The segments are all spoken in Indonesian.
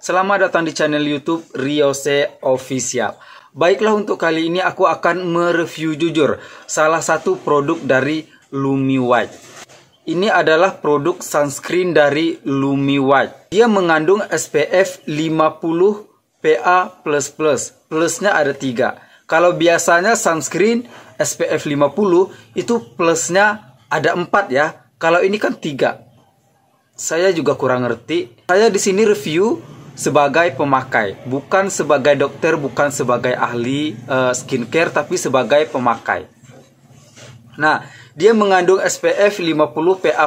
Selamat datang di channel YouTube Riose Official. Baiklah untuk kali ini aku akan mereview jujur salah satu produk dari Lumi White. Ini adalah produk sunscreen dari Lumi White. Dia mengandung SPF 50 PA++. Plusnya ada 3. Kalau biasanya sunscreen SPF 50 itu plusnya ada 4 ya. Kalau ini kan 3. Saya juga kurang ngerti. Saya di sini review sebagai pemakai, bukan sebagai dokter, bukan sebagai ahli uh, skincare, tapi sebagai pemakai. Nah, dia mengandung SPF 50 PA++,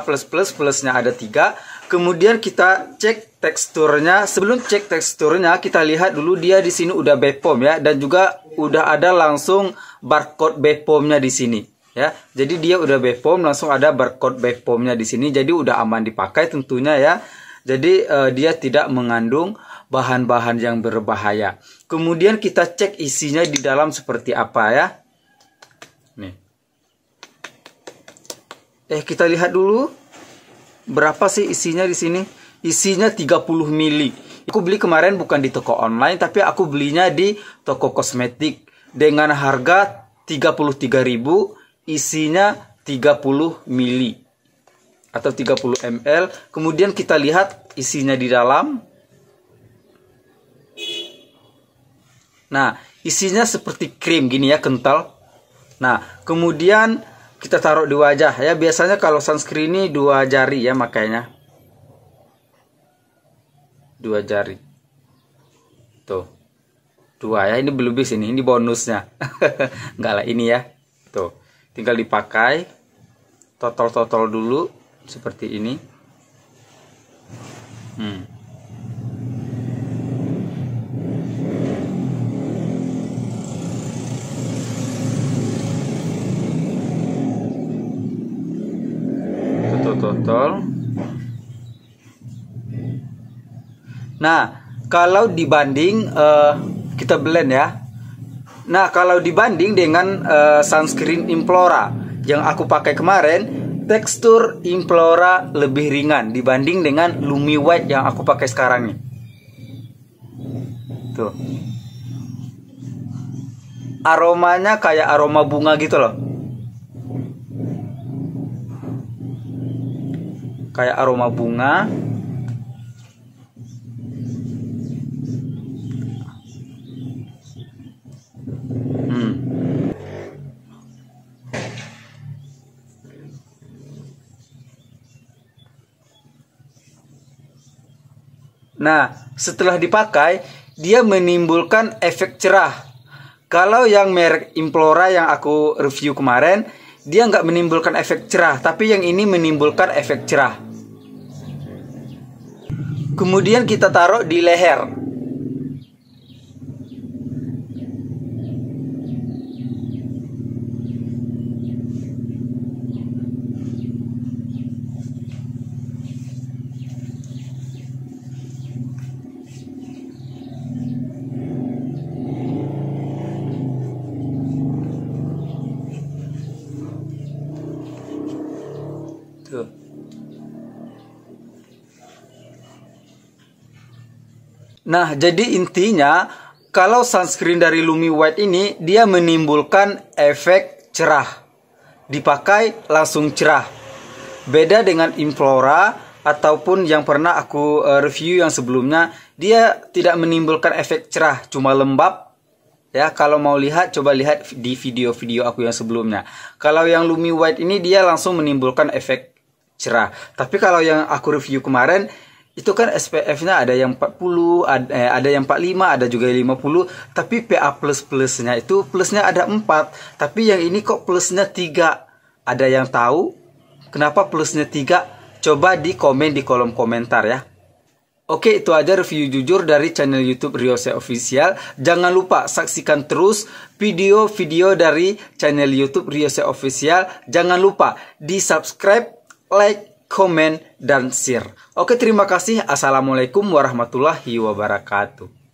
plusnya ada tiga. Kemudian kita cek teksturnya. Sebelum cek teksturnya, kita lihat dulu dia di sini udah BPOM ya dan juga udah ada langsung barcode BPOM-nya di sini ya. Jadi dia udah BPOM langsung ada barcode BPOM-nya di sini. Jadi udah aman dipakai tentunya ya. Jadi uh, dia tidak mengandung bahan-bahan yang berbahaya. Kemudian kita cek isinya di dalam seperti apa ya. Nih. Eh kita lihat dulu berapa sih isinya di sini? Isinya 30 mili. Aku beli kemarin bukan di toko online tapi aku belinya di toko kosmetik dengan harga 33.000 isinya 30 mili atau 30 ml. Kemudian kita lihat isinya di dalam. Nah, isinya seperti krim gini ya, kental. Nah, kemudian kita taruh di wajah ya. Biasanya kalau sunscreen ini dua jari ya makanya. Dua jari. Tuh. Dua ya, ini belum bis ini, ini bonusnya. Enggak lah ini ya. Tuh. Tinggal dipakai. total-total dulu seperti ini hmm. Tutup total. nah kalau dibanding uh, kita blend ya Nah, kalau dibanding dengan uh, sunscreen Implora yang aku pakai kemarin, tekstur implora lebih ringan dibanding dengan Lumi White yang aku pakai sekarang nih. Tuh. Aromanya kayak aroma bunga gitu loh. Kayak aroma bunga, Nah, setelah dipakai, dia menimbulkan efek cerah. Kalau yang merek Implora yang aku review kemarin, dia nggak menimbulkan efek cerah, tapi yang ini menimbulkan efek cerah. Kemudian kita taruh di leher. gitu Nah, jadi intinya kalau sunscreen dari Lumi White ini dia menimbulkan efek cerah. Dipakai langsung cerah. Beda dengan Implora ataupun yang pernah aku eh, review yang sebelumnya, dia tidak menimbulkan efek cerah, cuma lembab. Ya, kalau mau lihat coba lihat di video-video aku yang sebelumnya. Kalau yang Lumi White ini dia langsung menimbulkan efek cerah. Tapi kalau yang aku review kemarin itu kan SPF-nya ada yang 40, ada, eh, ada yang 45, ada juga 50, tapi PA plus-plusnya itu plusnya ada 4, tapi yang ini kok plusnya 3. Ada yang tahu kenapa plusnya 3? Coba di komen di kolom komentar ya. Oke, itu aja review jujur dari channel YouTube Riose Official. Jangan lupa saksikan terus video-video dari channel YouTube Riose Official. Jangan lupa di-subscribe like, komen, dan share. Oke, terima kasih. Assalamualaikum warahmatullahi wabarakatuh.